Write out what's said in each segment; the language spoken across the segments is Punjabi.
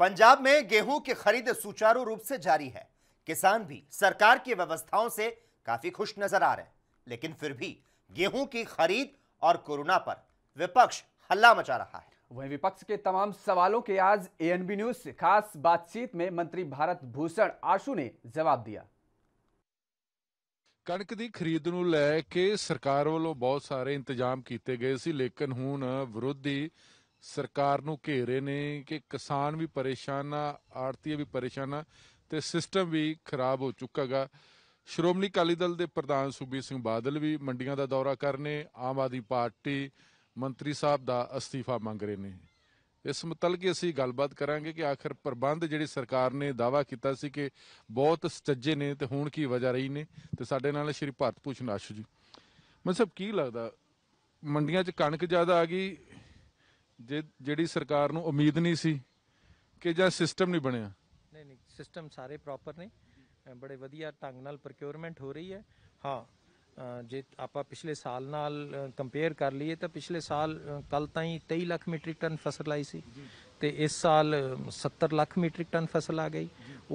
पंजाब में गेहूं की खरीद सुचारू रूप से जारी है किसान भी सरकार की व्यवस्थाओं से काफी खुश नजर आ रहे हैं लेकिन फिर भी गेहूं की खरीद और कोरोना पर विपक्ष हल्ला मचा रहा है वहीं विपक्ष के तमाम सवालों के आज एएनबी न्यूज से खास बातचीत में मंत्री भारत भूषण आशु ने जवाब दिया कणक की खरीद ਨੂੰ ਲੈ ਕੇ ਸਰਕਾਰ ਵੱਲੋਂ ਬਹੁਤ ਸਾਰੇ ਇੰਤਜ਼ਾਮ ਕੀਤੇ ਗਏ ਸੀ ਲੇਕਿਨ ਸਰਕਾਰ ਨੂੰ ਘੇਰੇ ਨੇ ਕਿ ਕਿਸਾਨ ਵੀ ਪਰੇਸ਼ਾਨ ਆ ਆੜਤੀ ਵੀ ਪਰੇਸ਼ਾਨ ਆ ਤੇ ਸਿਸਟਮ ਵੀ ਖਰਾਬ ਹੋ ਚੁੱਕਾਗਾ ਸ਼੍ਰੋਮਣੀ ਅਕਾਲੀ ਦਲ ਦੇ ਪ੍ਰਧਾਨ ਸੁਬੀਰ ਸਿੰਘ ਬਾਦਲ ਵੀ ਮੰਡੀਆਂ ਦਾ ਦੌਰਾ ਕਰਨੇ ਆਮ ਆਦਮੀ ਪਾਰਟੀ ਮੰਤਰੀ ਸਾਹਿਬ ਦਾ ਅਸਤੀਫਾ ਮੰਗ ਰਹੇ ਨੇ ਇਸ ਮੁਤਲਕ ਅਸੀਂ ਗੱਲਬਾਤ ਕਰਾਂਗੇ ਕਿ ਆਖਰ ਪ੍ਰਬੰਧ ਜਿਹੜੀ ਸਰਕਾਰ ਨੇ ਦਾਵਾ ਕੀਤਾ ਸੀ ਕਿ ਬਹੁਤ ਸਟੱਜੇ ਨੇ ਤੇ ਹੁਣ ਕੀ ਵਜ੍ਹਾ ਰਹੀ ਨੇ ਤੇ ਸਾਡੇ ਨਾਲ ਸ਼੍ਰੀ ਭਾਰਤ ਭੂਸ਼ਣ ਆਸ਼ੂ ਜੀ ਮਨ ਸਭ ਕੀ ਲੱਗਦਾ ਮੰਡੀਆਂ 'ਚ ਕਣਕ ਜ਼ਿਆਦਾ ਆ ਗਈ ਜਿਹੜੀ ਸਰਕਾਰ ਨੂੰ ਉਮੀਦ ਨਹੀਂ ਸੀ ਕਿ ਜਾਂ ਸਿਸਟਮ ਨਹੀਂ ਬਣਿਆ ਨਹੀਂ ਨਹੀਂ ਸਿਸਟਮ ਸਾਰੇ ਪ੍ਰੋਪਰ ਨੇ ਬੜੇ ਵਧੀਆ ਢੰਗ ਨਾਲ ਪ੍ਰੋਕਿਊਰਮੈਂਟ ਹੋ ਰਹੀ ਹੈ ਹਾਂ ਜੇ ਆਪਾਂ ਪਿਛਲੇ ਸਾਲ ਨਾਲ ਕੰਪੇਅਰ ਕਰ ਲਈਏ ਤਾਂ ਪਿਛਲੇ ਸਾਲ ਕੱਲ ਤਾਂ ਹੀ 23 ਲੱਖ ਮੀਟ੍ਰਿਕ ਟਨ ਫਸਲ ਆਈ ਸੀ ਤੇ ਇਸ ਸਾਲ 70 ਲੱਖ ਮੀਟ੍ਰਿਕ ਟਨ ਫਸਲ ਆ ਗਈ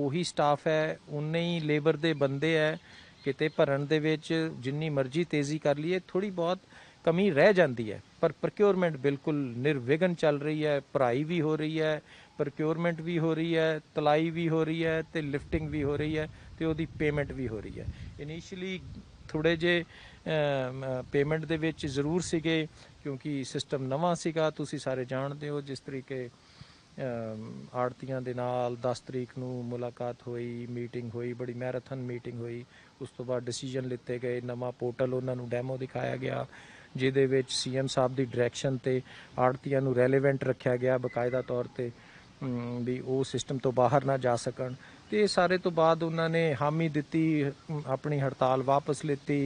ਉਹੀ ਸਟਾਫ ਹੈ ਉਨੇ ਹੀ ਲੇਬਰ ਦੇ ਬੰਦੇ ਹੈ ਕਿਤੇ ਭਰਨ ਦੇ ਵਿੱਚ ਜਿੰਨੀ ਮਰਜ਼ੀ ਤੇਜ਼ੀ ਕਰ ਲਈਏ ਥੋੜੀ ਬਹੁਤ ਕਮੀ ਰਹਿ ਜਾਂਦੀ ਹੈ ਪਰ ਪ੍ਰੋਕਿਉਰਮੈਂਟ ਬਿਲਕੁਲ ਨਿਰਵਿਘਨ ਚੱਲ ਰਹੀ ਹੈ ਭਰਾਈ ਵੀ ਹੋ ਰਹੀ ਹੈ ਪ੍ਰੋਕਿਉਰਮੈਂਟ ਵੀ ਹੋ ਰਹੀ ਹੈ ਤਲਾਈ ਵੀ ਹੋ ਰਹੀ ਹੈ ਤੇ ਲਿਫਟਿੰਗ ਵੀ ਹੋ ਰਹੀ ਹੈ ਤੇ ਉਹਦੀ ਪੇਮੈਂਟ ਵੀ ਹੋ ਰਹੀ ਹੈ ਇਨੀਸ਼ੀਅਲੀ ਥੋੜੇ ਜੇ ਪੇਮੈਂਟ ਦੇ ਵਿੱਚ ਜ਼ਰੂਰ ਸੀਗੇ ਕਿਉਂਕਿ ਸਿਸਟਮ ਨਵਾਂ ਸੀਗਾ ਤੁਸੀਂ ਸਾਰੇ ਜਾਣਦੇ ਹੋ ਜਿਸ ਤਰੀਕੇ ਆੜਤੀਆਂ ਦੇ ਨਾਲ 10 ਤਰੀਕ ਨੂੰ ਮੁਲਾਕਾਤ ਹੋਈ ਮੀਟਿੰਗ ਹੋਈ ਬੜੀ ਮੈਰਾਥਨ ਮੀਟਿੰਗ ਹੋਈ ਉਸ ਤੋਂ ਬਾਅਦ ਡਿਸੀਜਨ ਲਿੱਤੇ ਗਏ ਨਵਾਂ ਪੋਰਟਲ ਉਹਨਾਂ ਨੂੰ ਡੈਮੋ ਦਿਖਾਇਆ ਗਿਆ ਜਿਹਦੇ ਵਿੱਚ ਸੀਐਮ ਸਾਹਿਬ ਦੀ ਡਾਇਰੈਕਸ਼ਨ ਤੇ ਆੜਤੀਆਂ ਨੂੰ ਰੈਲੇਵੈਂਟ ਰੱਖਿਆ ਗਿਆ ਬਕਾਇਦਾ ਤੌਰ ਤੇ ਵੀ ਉਹ ਸਿਸਟਮ ਤੋਂ ਬਾਹਰ ਨਾ ਜਾ ਸਕਣ ਤੇ ਇਹ ਸਾਰੇ ਤੋਂ ਬਾਅਦ ਉਹਨਾਂ ਨੇ ਹਾਮੀ ਦਿੱਤੀ ਆਪਣੀ ਹੜਤਾਲ ਵਾਪਸ ਲਿੱਤੀ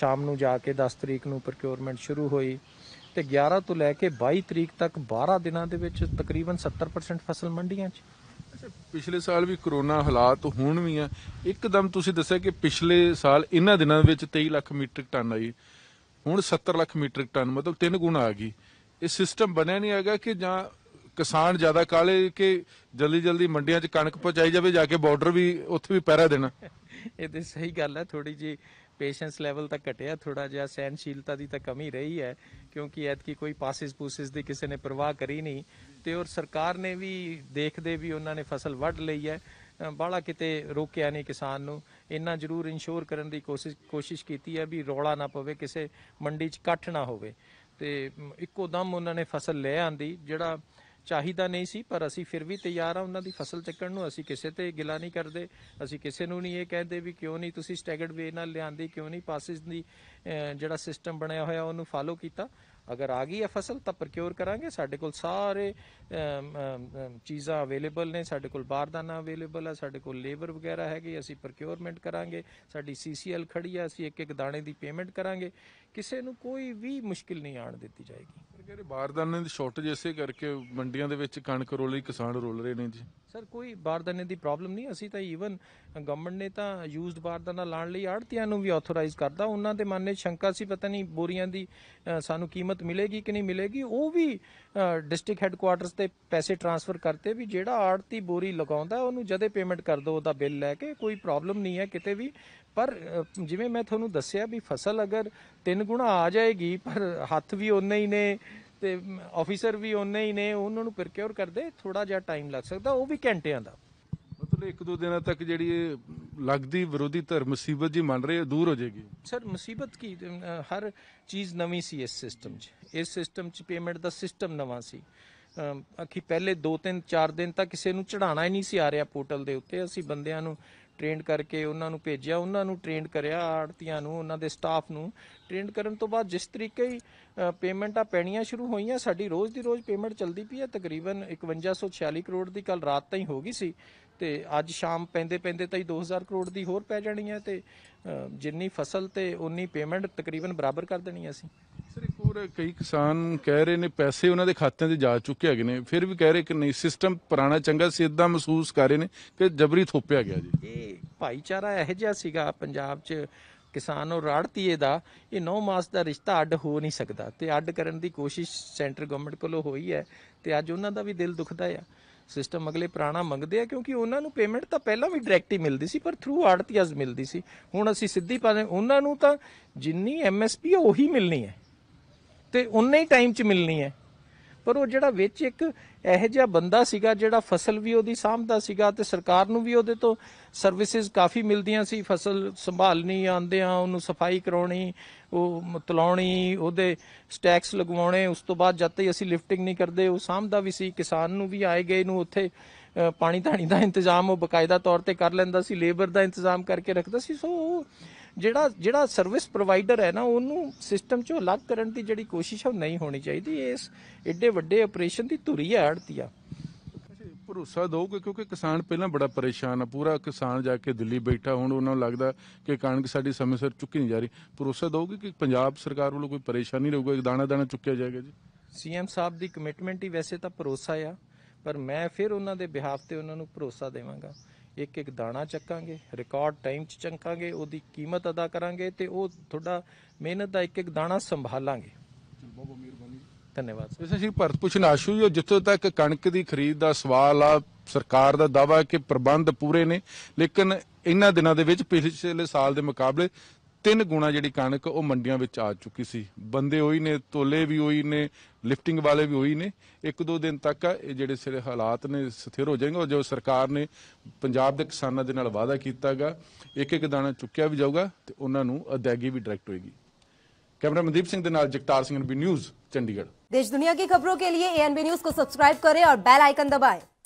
ਸ਼ਾਮ ਨੂੰ ਜਾ ਕੇ 10 ਤਰੀਕ ਨੂੰ ਪ੍ਰੋਕਿਊਰਮੈਂਟ ਸ਼ੁਰੂ ਹੋਈ ਤੇ 11 ਤੋਂ ਲੈ ਕੇ 22 ਤਰੀਕ ਤੱਕ 12 ਦਿਨਾਂ ਦੇ ਵਿੱਚ ਤਕਰੀਬਨ 70% ਫਸਲ ਮੰਡੀਆਂ 'ਚ ਪਿਛਲੇ ਸਾਲ ਵੀ ਕਰੋਨਾ ਹਾਲਾਤ ਹੋਣ ਵੀ ਆ ਇੱਕਦਮ ਤੁਸੀਂ ਦੱਸਿਆ ਕਿ ਪਿਛਲੇ ਸਾਲ ਇਹਨਾਂ ਦਿਨਾਂ ਵਿੱਚ 23 ਲੱਖ ਮੀਟ੍ਰਿਕ ਟਨ ਆਈ ਹੁਣ 70 ਲੱਖ ਮੀਟਰਿਕ ਟਨ ਮਤਲਬ ਤਿੰਨ ਗੁਣਾ ਆ ਗਈ ਇਹ ਸਿਸਟਮ ਬਣਿਆ ਨਹੀਂ ਹੈਗਾ ਕਿ ਜਾਂ ਕਿਸਾਨ ਜ਼ਿਆਦਾ ਕਾਲੇ ਕਿ ਜਲਦੀ ਜਲਦੀ ਮੰਡੀਆਂ 'ਚ ਕਣਕ ਪਹੁੰਚਾਈ ਜਾਵੇ ਜਾ ਕੇ ਬਾਰਡਰ ਵੀ ਉੱਥੇ ਵੀ ਪਹਿਰਾ ਦੇਣਾ ਇਹ ਤੇ ਸਹੀ ਗੱਲ ਹੈ ਥੋੜੀ ਜੀ ਪੇਸ਼ੈਂਸ ਲੈਵਲ ਤਾਂ ਘਟਿਆ ਥੋੜਾ ਜਿਹਾ ਸਹਿਨਸ਼ੀਲਤਾ ਦੀ ਤਾਂ ਕਮੀ ਰਹੀ ਹੈ ਕਿਉਂਕਿ ਐਤ ਕੀ ਕੋਈ ਪਾਸਿਸ ਪੂਸਿਸ ਦੀ ਕਿਸੇ ਨੇ ਪਰਵਾਹ ਕਰੀ ਨਹੀਂ ਤੇ ਔਰ ਸਰਕਾਰ ਨੇ ਵੀ ਦੇਖਦੇ ਵੀ ਉਹਨਾਂ ਨੇ ਫਸਲ ਵੱਢ ਲਈ ਹੈ ਬਾਲਾ ਕਿਤੇ ਰੋਕਿਆ ਨਹੀਂ ਕਿਸਾਨ ਨੂੰ ਇੰਨਾ ਜ਼ਰੂਰ ਇਨਸ਼ੋਰ ਕਰਨ ਦੀ ਕੋਸ਼ਿਸ਼ ਕੋਸ਼ਿਸ਼ ਕੀਤੀ ਹੈ ਵੀ ਰੋਲਾ ਨਾ ਪਵੇ ਕਿਸੇ ਮੰਡੀ 'ਚ ਇਕੱਠ ਨਾ ਹੋਵੇ ਤੇ ਇੱਕੋ ਦਮ ਉਹਨਾਂ ਨੇ ਫਸਲ ਲੈ ਆਂਦੀ ਜਿਹੜਾ ਚਾਹੀਦਾ ਨਹੀਂ ਸੀ ਪਰ ਅਸੀਂ ਫਿਰ ਵੀ ਤਿਆਰ ਆ ਉਹਨਾਂ ਦੀ ਫਸਲ ਚੱਕਣ ਨੂੰ ਅਸੀਂ ਕਿਸੇ ਤੇ ਗਿਲਾ ਨਹੀਂ ਕਰਦੇ ਅਸੀਂ ਕਿਸੇ ਨੂੰ ਨਹੀਂ ਇਹ ਕਹਿੰਦੇ ਵੀ ਕਿਉਂ ਨਹੀਂ ਤੁਸੀਂ ਸਟੈਗਰਡ ਵੇ ਨਾਲ ਲਿਆਂਦੀ ਕਿਉਂ ਨਹੀਂ ਪਾਸਿਸ ਦੀ ਜਿਹੜਾ ਸਿਸਟਮ ਬਣਿਆ ਹੋਇਆ ਉਹਨੂੰ ਫਾਲੋ ਕੀਤਾ ਅਗਰ ਆ ਗਈ ਹੈ ਫਸਲ ਤਾਂ ਪ੍ਰਕਿਊਰ ਕਰਾਂਗੇ ਸਾਡੇ ਕੋਲ ਸਾਰੇ ਚੀਜ਼ਾਂ ਅਵੇਲੇਬਲ ਨੇ ਸਾਡੇ ਕੋਲ ਬਾਰਦਾਨਾ ਅਵੇਲੇਬਲ ਹੈ ਸਾਡੇ ਕੋਲ ਲੇਬਰ ਵਗੈਰਾ ਹੈਗੀ ਅਸੀਂ ਪ੍ਰਕਿਊਰਮੈਂਟ ਕਰਾਂਗੇ ਸਾਡੀ ਸੀਸੀਐਲ ਖੜੀ ਹੈ ਅਸੀਂ ਇੱਕ ਇੱਕ ਦਾਣੇ ਦੀ ਪੇਮੈਂਟ ਕਰਾਂਗੇ ਕਿਸੇ ਨੂੰ ਕੋਈ ਵੀ ਮੁਸ਼ਕਿਲ ਨਹੀਂ ਆਣ ਦਿੱਤੀ ਜਾਏਗੀ ਕਹਿੰਦੇ ਬਾਰਦਾਨੇ ਦੀ ਸ਼ਾਰਟੇਜ ਐਸੇ ਕਰਕੇ ਮੰਡੀਆਂ ਦੇ ਵਿੱਚ ਕਣਕ ਰਹੀ ਕਿਸਾਨ ਰੋਲ ਰਹੇ ਨੇ ਜੀ ਸਰ ਕੋਈ ਬਾਰਦਾਨੇ ਦੀ ਪ੍ਰੋਬਲਮ ਨਹੀਂ ਅਸੀਂ ਤਾਂ ਈਵਨ ਗਵਰਨਮੈਂਟ ਨੇ ਤਾਂ ਯੂਜ਼ਡ ਬਾਰਦਾਨਾ ਲਾਣ ਲਈ ਆੜਤੀਆਂ ਨੂੰ ਵੀ ਆਥੋਰਾਈਜ਼ ਕਰਦਾ ਉਹਨਾਂ ਦੇ ਮਨ ਨੇ ਸ਼ੰਕਾ ਸੀ ਪਤਾ ਨਹੀਂ ਬੋਰੀਆਂ ਦੀ ਸਾਨੂੰ ਕੀਮਤ ਮਿਲੇਗੀ ਕਿ ਨਹੀਂ ਮਿਲੇਗੀ ਉਹ ਵੀ ਡਿਸਟ੍ਰਿਕਟ ਹੈੱਡਕੁਆਰਟਰਸ ਤੇ ਪੈਸੇ ਟ੍ਰਾਂਸਫਰ ਕਰਤੇ ਵੀ ਜਿਹੜਾ ਆੜਤੀ ਬੋਰੀ ਲਗਾਉਂਦਾ ਉਹਨੂੰ ਜਦੇ ਪੇਮੈਂਟ ਕਰ ਦੋ ਉਹਦਾ ਬਿੱਲ ਲੈ ਕੇ ਕੋਈ ਪ੍ਰੋਬਲਮ ਨਹੀਂ ਹੈ ਕਿਤੇ ਵੀ ਪਰ ਜਿਵੇਂ ਮੈਂ ਤੁਹਾਨੂੰ ਦੱਸਿਆ ਵੀ ਫਸਲ ਅਗਰ ਤਿੰਨ ਗੁਣਾ ਆ ਜਾਏਗੀ ਪਰ ਹੱਥ ਵੀ ਉਨੇ ਹੀ ਨੇ ਤੇ ਆਫੀਸਰ ਵੀ ਉਹਨੇ ਹੀ ਨੇ ਉਹਨਾਂ ਨੂੰ ਪ੍ਰਕਿਓਰ ਕਰਦੇ ਥੋੜਾ ਜਿਹਾ ਟਾਈਮ ਲੱਗ ਸਕਦਾ ਉਹ ਵੀ ਘੰਟਿਆਂ ਦਾ ਮਤਲਬ ਇੱਕ ਦੋ ਦਿਨਾਂ ਤੱਕ ਜਿਹੜੀ ਲੱਗਦੀ ਵਿਰੋਧੀ ਧਰ ਮੁਸੀਬਤ ਜੀ ਮੰਨ ਰਹੇ ਦੂਰ ਹੋ ਜਾਏਗੀ ਸਰ ਮੁਸੀਬਤ ਕੀ ਹਰ ਚੀਜ਼ ਨਵੀਂ ਸੀ ਇਸ ਸਿਸਟਮ 'ਚ ਇਸ ਸਿਸਟਮ 'ਚ ਪੇਮੈਂਟ ਦਾ ਸਿਸਟਮ ਨਵਾਂ ਸੀ ਅਖੀ ਪਹਿਲੇ 2 3 4 ਦਿਨ ਤੱਕ ਕਿਸੇ ਨੂੰ ਚੜਾਣਾ ਹੀ ਨਹੀਂ ਸੀ ਆ ਰਿਹਾ ਪੋਰਟਲ ਦੇ ਉੱਤੇ ਅਸੀਂ ਬੰਦਿਆਂ ਨੂੰ ਟ੍ਰੇਨਡ ਕਰਕੇ ਉਹਨਾਂ ਨੂੰ ਭੇਜਿਆ ਉਹਨਾਂ ਨੂੰ ਟ੍ਰੇਨਡ ਕਰਿਆ ਆੜਤੀਆਂ ਨੂੰ ਉਹਨਾਂ ਦੇ ਸਟਾਫ ਨੂੰ ਟ੍ਰੇਨਡ ਕਰਨ ਤੋਂ ਬਾਅਦ ਜਿਸ ਤਰੀਕੇ ਹੀ ਪੇਮੈਂਟਾਂ ਪੈਣੀਆਂ ਸ਼ੁਰੂ ਹੋਈਆਂ ਸਾਡੀ ਰੋਜ਼ ਦੀ ਰੋਜ਼ ਪੇਮੈਂਟ ਚਲਦੀ ਪਈ ਹੈ ਤਕਰੀਬਨ 5146 ਕਰੋੜ ਦੀ ਕੱਲ ਰਾਤ ਤਾਈਂ ਹੋ ਗਈ ਸੀ ਤੇ ਅੱਜ ਸ਼ਾਮ ਪੈਂਦੇ ਪੈਂਦੇ ਤਾਈਂ 2000 ਕਰੋੜ ਦੀ ਹੋਰ ਪੈ ਜਾਣੀ ਹੈ ਤੇ ਜਿੰਨੀ ਫਸਲ ਤੇ ਉਨੀ ਪੇਮੈਂਟ ਤਕਰੀਬਨ ਬਰਾਬਰ ਕਰ ਦੇਣੀ ਹੈ ਅਸੀਂ ਸਰ ਕਈ ਕਿਸਾਨ ਕਹਿ ਰਹੇ ਨੇ ਪੈਸੇ ਉਹਨਾਂ ਦੇ ਖਾਤਿਆਂ ਤੇ ਜਾ ਚੁੱਕੇ ਹੈਗੇ ਨੇ ਫਿਰ ਵੀ ਕਹਿ ਰਹੇ ਕਿ ਨਹੀਂ ਸਿਸਟਮ ਪੁਰਾਣਾ ਚੰਗਾ ਸੀ ਇਦਾਂ ਮਹਿਸੂਸ ਕਰ ਰਹੇ ਨੇ ਕਿ ਜਬਰੀ ਥੋਪਿਆ ਗਿਆ ਜੀ ਭਾਈਚਾਰਾ ਇਹ ਜਿਹਾ ਸੀਗਾ ਪੰਜਾਬ 'ਚ ਕਿਸਾਨ ਉਹ ਰਾੜਤੀਏ ਦਾ ਇਹ 9 ਮਾਸ ਦਾ ਰਿਸ਼ਤਾ ਅੱਡ ਹੋ ਨਹੀਂ ਸਕਦਾ ਤੇ ਅੱਡ ਕਰਨ ਦੀ ਕੋਸ਼ਿਸ਼ ਸੈਂਟਰ ਗਵਰਨਮੈਂਟ ਕੋਲੋਂ ਹੋਈ ਹੈ ਤੇ ਅੱਜ ਉਹਨਾਂ ਦਾ ਵੀ ਦਿਲ ਦੁਖਦਾ ਆ ਸਿਸਟਮ ਅਗਲੇ ਪੁਰਾਣਾ ਮੰਗਦੇ ਆ ਕਿਉਂਕਿ ਉਹਨਾਂ ਨੂੰ ਪੇਮੈਂਟ ਤਾਂ ਪਹਿਲਾਂ ਵੀ ਡਾਇਰੈਕਟ ਹੀ ਮਿਲਦੀ ਸੀ ਪਰ ਥਰੂ ਆੜਤੀਆਸ ਮਿਲਦੀ ਸੀ ਹੁਣ ਅਸੀਂ ਸਿੱਧੀ ਪਾਣੇ ਉਹਨਾਂ ਨੂੰ ਤਾਂ ਜਿੰਨੀ ਐਮਐਸਪੀ ਉਹੀ ਮਿਲਣੀ ਹੈ ਤੇ ਉਨੇ ਹੀ ਟਾਈਮ 'ਚ ਮਿਲਣੀ ਹੈ ਪਰ ਉਹ ਜਿਹੜਾ ਵਿੱਚ ਇੱਕ ਇਹੋ ਜਿਹਾ ਬੰਦਾ ਸੀਗਾ ਜਿਹੜਾ ਫਸਲ ਵੀ ਉਹਦੀ ਸਾਹਮਣਾ ਸੀਗਾ ਤੇ ਸਰਕਾਰ ਨੂੰ ਵੀ ਉਹਦੇ ਤੋਂ ਸਰਵਿਸਿਜ਼ ਕਾਫੀ ਮਿਲਦੀਆਂ ਸੀ ਫਸਲ ਸੰਭਾਲਣੀ ਆਂਦੇ ਆ ਉਹਨੂੰ ਸਫਾਈ ਕਰਾਉਣੀ ਉਹ ਤਲਾਉਣੀ ਉਹਦੇ ਸਟੈਕਸ ਲਗਵਾਉਣੇ ਉਸ ਤੋਂ ਬਾਅਦ ਜਦ ਤੱਕ ਅਸੀਂ ਲਿਫਟਿੰਗ ਨਹੀਂ ਕਰਦੇ ਉਹ ਸਾਹਮਣਾ ਵੀ ਸੀ ਕਿਸਾਨ ਨੂੰ ਵੀ ਆਏ ਗਏ ਨੂੰ ਉੱਥੇ ਪਾਣੀ ਧਾਣੀ ਦਾ ਇੰਤਜ਼ਾਮ ਉਹ ਬਕਾਇਦਾ ਤੌਰ ਤੇ ਕਰ ਲੈਂਦਾ ਸੀ ਲੇਬਰ ਦਾ ਇੰਤਜ਼ਾਮ ਕਰਕੇ ਰੱਖਦਾ ਸੀ ਸੋ ਜਿਹੜਾ ਜਿਹੜਾ ਸਰਵਿਸ ਪ੍ਰੋਵਾਈਡਰ ਹੈ ਨਾ ਉਹਨੂੰ ਸਿਸਟਮ ਚੋਂ ਅਲੱਗ ਕਰਨ ਦੀ ਜਿਹੜੀ ਕੋਸ਼ਿਸ਼ ਹੈ ਨਹੀਂ ਹੋਣੀ ਚਾਹੀਦੀ ਇਸ ਏਡੇ ਵੱਡੇ ਆਪਰੇਸ਼ਨ ਦੀ ਧੁਰੀ ਹੈ ਆੜਤੀਆ ਭਰੋਸਾ ਦਿਓਗੇ ਕਿਉਂਕਿ ਕਿਸਾਨ ਪਹਿਲਾਂ ਬੜਾ ਪਰੇਸ਼ਾਨ ਆ ਪੂਰਾ ਕਿਸਾਨ ਜਾ ਕੇ ਦਿੱਲੀ ਬੈਠਾ ਹੁਣ ਉਹਨਾਂ ਨੂੰ ਲੱਗਦਾ ਕਿ ਕਣਕ ਸਾਡੀ ਸਮੇਂ ਸਿਰ ਚੁੱਕੀ ਨਹੀਂ ਜਾ ਰਹੀ ਭਰੋਸਾ ਦਿਓਗੇ ਕਿ ਪੰਜਾਬ ਸਰਕਾਰ ਵੱਲੋਂ ਕੋਈ ਪਰੇਸ਼ਾਨੀ ਰਹੂਗਾ ਦਾਣਾ ਦਾਣਾ ਚੁੱਕਿਆ ਜਾਏਗਾ ਜੀ ਸੀਐਮ ਸਾਹਿਬ ਦੀ ਕਮਿਟਮੈਂਟ ਹੀ ਵੈਸੇ ਤਾਂ ਭਰੋਸਾ ਆ ਪਰ ਮੈਂ ਫਿਰ ਉਹਨਾਂ ਦੇ ਬਿਹਾਫ ਤੇ ਉਹਨਾਂ ਨੂੰ ਭਰੋਸਾ ਦੇਵਾਂਗਾ ਇੱਕ ਇੱਕ ਦਾਣਾ ਚੱਕਾਂਗੇ ਰਿਕਾਰਡ ਟਾਈਮ 'ਚ ਚੰਕਾਂਗੇ ਉਹਦੀ ਕੀਮਤ ਅਦਾ ਕਰਾਂਗੇ ਤੇ ਉਹ ਤੁਹਾਡਾ ਮਿਹਨਤ ਦਾ ਇੱਕ ਇੱਕ ਦਾਣਾ ਸੰਭਾਲਾਂਗੇ ਬਹੁਤ ਬਹੁਤ ਮਿਹਰਬਾਨੀ ਧੰਨਵਾਦ ਸਰ ਸ੍ਰੀ ਭਰਤ ਪੁੱਛਣ ਆਸ਼ੂ ਜੀ ਜਿੱਥੋਂ ਤੱਕ ਕਣਕ ਦੀ ਖਰੀਦ ਦਾ ਸਵਾਲ ਆ ਸਰਕਾਰ ਦਾ ਦਾਵਾ ਹੈ ਕਿ ਪ੍ਰਬੰਧ ਪੂਰੇ ਨੇ ਲੇਕਿਨ ਇਹਨਾਂ ਦਿਨਾਂ ਦੇ ਵਿੱਚ ਪਿਛਲੇ ਸਾਲ ਦੇ ਮੁਕਾਬਲੇ ਤਿੰਨ ਗੁਣਾ ਜਿਹੜੀ ਕਣਕ ਉਹ ਮੰਡੀਆਂ ਵਿੱਚ ਆ ਚੁੱਕੀ ਸੀ ਬੰਦੇ ਹੋਈ ਨੇ ਤੋਲੇ ਵੀ ਹੋਈ ਨੇ ਲਿਫਟਿੰਗ ਵਾਲੇ ਵੀ ਹੋਈ ਨੇ ਇੱਕ ਦੋ ਦਿਨ ਤੱਕ ਇਹ ਜਿਹੜੇ ਸਿਰੇ ਹਾਲਾਤ ਨੇ ਸਥਿਰ ਹੋ ਜਾਣਗੇ ਜੋ ਸਰਕਾਰ ਨੇ ਪੰਜਾਬ ਦੇ ਕਿਸਾਨਾਂ ਦੇ ਨਾਲ ਵਾਅਦਾ ਕੀਤਾਗਾ ਇੱਕ ਇੱਕ ਦਾਣਾ ਚੁੱਕਿਆ ਵੀ ਜਾਊਗਾ ਤੇ ਉਹਨਾਂ ਨੂੰ ਅਦਾਇਗੀ ਵੀ ਡਾਇਰੈਕਟ ਹੋਏਗੀ ਮਨਦੀਪ ਸਿੰਘ ਦੇ ਨਾਲ ਜਗਤਾਰ ਸਿੰਘ एनबी ਨਿਊਜ਼ ਚੰਡੀਗੜ੍ਹ ਦੇਸ਼ ਦੁਨੀਆ की खबरों ਕੇ ਲਈ एएनबी ਨਿਊਜ਼ ਕੋ ਸਬਸਕ੍ਰਾਈਬ ਕਰੇ ਔਰ ਬੈਲ ਆਈਕਨ ਦਬਾਏ